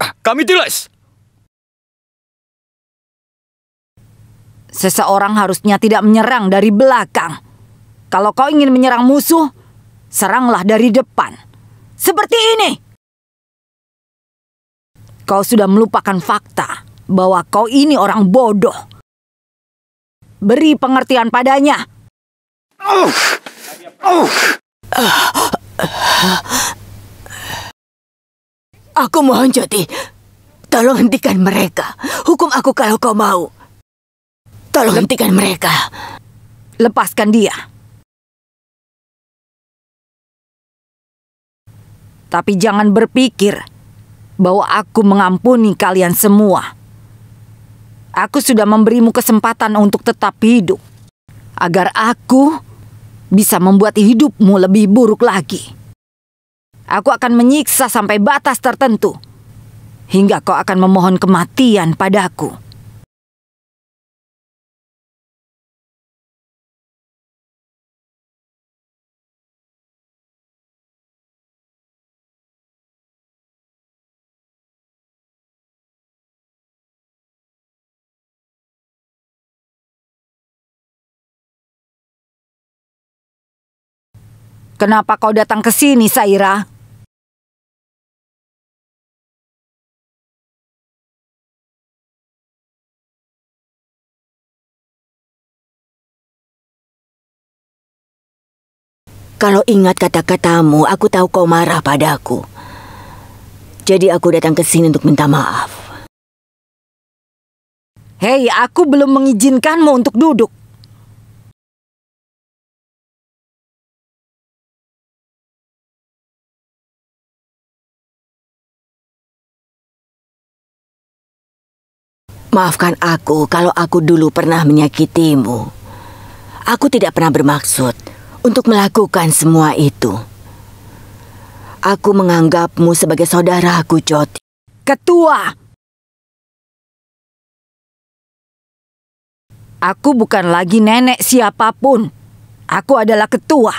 Kami tilas. Seseorang harusnya tidak menyerang dari belakang. Kalau kau ingin menyerang musuh, seranglah dari depan. Seperti ini. Kau sudah melupakan fakta bahwa kau ini orang bodoh. Beri pengertian padanya. Uh, uh. Aku mohon Joti, tolong hentikan mereka. Hukum aku kalau kau mau. Tolong hentikan mereka. Lepaskan dia. Tapi jangan berpikir bahwa aku mengampuni kalian semua. Aku sudah memberimu kesempatan untuk tetap hidup. Agar aku bisa membuat hidupmu lebih buruk lagi. Aku akan menyiksa sampai batas tertentu, hingga kau akan memohon kematian padaku. Kenapa kau datang ke sini, Saira? Kalau ingat kata-katamu, aku tahu kau marah padaku. Jadi aku datang ke sini untuk minta maaf. Hei, aku belum mengizinkanmu untuk duduk. Maafkan aku kalau aku dulu pernah menyakitimu. Aku tidak pernah bermaksud untuk melakukan semua itu. Aku menganggapmu sebagai saudaraku, Joti. Ketua! Aku bukan lagi nenek siapapun. Aku adalah ketua.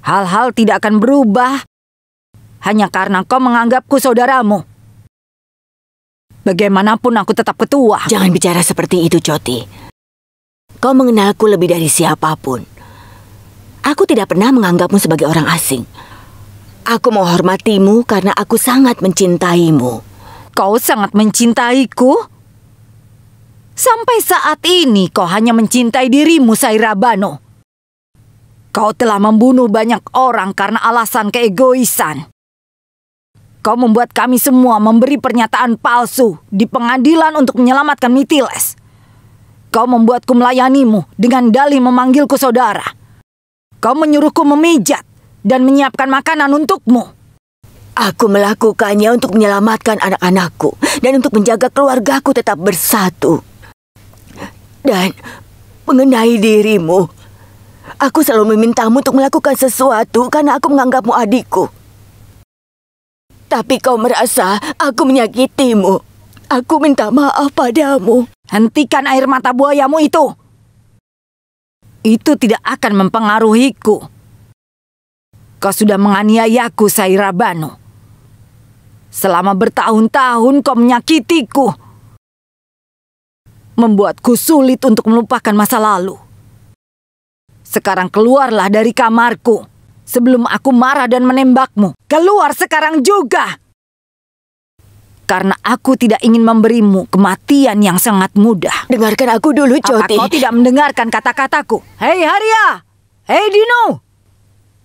Hal-hal tidak akan berubah hanya karena kau menganggapku saudaramu. Bagaimanapun aku tetap ketua. Jangan bicara seperti itu, Joti. Kau mengenalku lebih dari siapapun. Aku tidak pernah menganggapmu sebagai orang asing. Aku menghormatimu karena aku sangat mencintaimu. Kau sangat mencintaiku? Sampai saat ini kau hanya mencintai dirimu, Sairabano. Kau telah membunuh banyak orang karena alasan keegoisan. Kau membuat kami semua memberi pernyataan palsu di pengadilan untuk menyelamatkan Mitiles. Kau membuatku melayanimu dengan dalih memanggilku saudara. Kau menyuruhku memijat dan menyiapkan makanan untukmu. Aku melakukannya untuk menyelamatkan anak-anakku dan untuk menjaga keluargaku tetap bersatu. Dan mengenai dirimu, aku selalu memintamu untuk melakukan sesuatu karena aku menganggapmu adikku. Tapi kau merasa aku menyakitimu. Aku minta maaf padamu. Hentikan air mata buayamu itu itu tidak akan mempengaruhiku. Kau sudah menganiayaku, Sairabano. Selama bertahun-tahun kau menyakitiku. Membuatku sulit untuk melupakan masa lalu. Sekarang keluarlah dari kamarku. Sebelum aku marah dan menembakmu. Keluar sekarang juga! karena aku tidak ingin memberimu kematian yang sangat mudah. Dengarkan aku dulu, Joti. Apa kau tidak mendengarkan kata-kataku? Hei, Haria! Hei, Dino!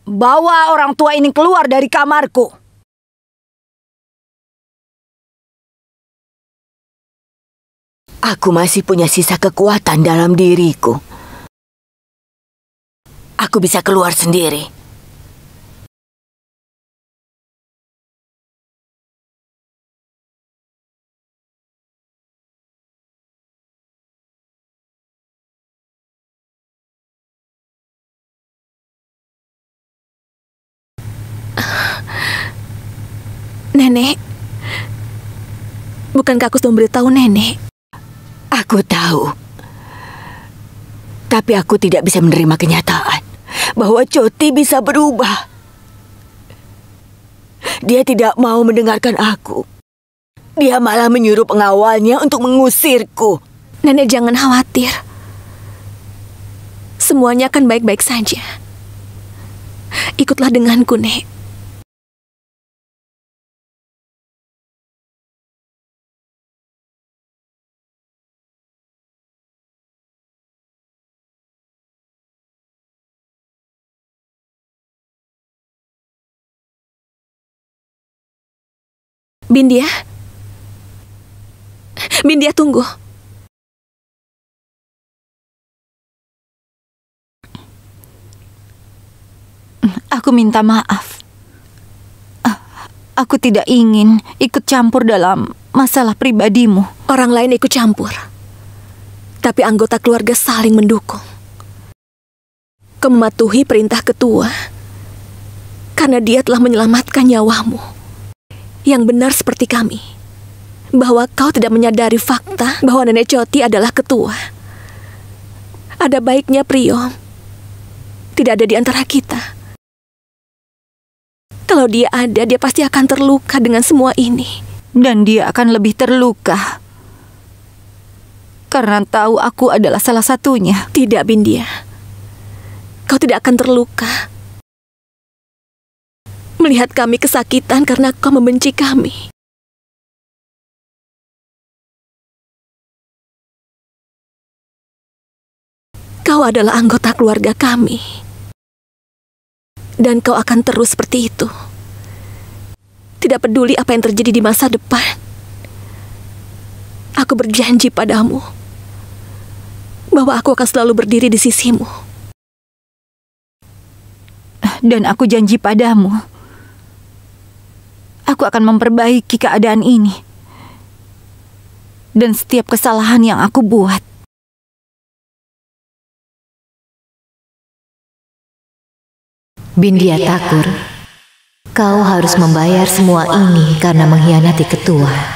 Bawa orang tua ini keluar dari kamarku. Aku masih punya sisa kekuatan dalam diriku. Aku bisa keluar sendiri. Nenek, bukankah aku sudah memberitahu Nenek? Aku tahu. Tapi aku tidak bisa menerima kenyataan bahwa Coti bisa berubah. Dia tidak mau mendengarkan aku. Dia malah menyuruh pengawalnya untuk mengusirku. Nenek jangan khawatir. Semuanya akan baik-baik saja. Ikutlah denganku, Nek. Bindia? Bindia tunggu. Aku minta maaf. Ah, aku tidak ingin ikut campur dalam masalah pribadimu. Orang lain ikut campur. Tapi anggota keluarga saling mendukung. Kematuhi perintah ketua karena dia telah menyelamatkan nyawamu yang benar seperti kami. Bahwa kau tidak menyadari fakta bahwa Nenek Coti adalah ketua. Ada baiknya Priom. Tidak ada di antara kita. Kalau dia ada, dia pasti akan terluka dengan semua ini. Dan dia akan lebih terluka. Karena tahu aku adalah salah satunya. Tidak, Bindia. Kau tidak akan terluka melihat kami kesakitan karena kau membenci kami. Kau adalah anggota keluarga kami. Dan kau akan terus seperti itu. Tidak peduli apa yang terjadi di masa depan. Aku berjanji padamu bahwa aku akan selalu berdiri di sisimu. Dan aku janji padamu aku akan memperbaiki keadaan ini. Dan setiap kesalahan yang aku buat. Bindia Takur, kau harus membayar semua ini karena mengkhianati ketua.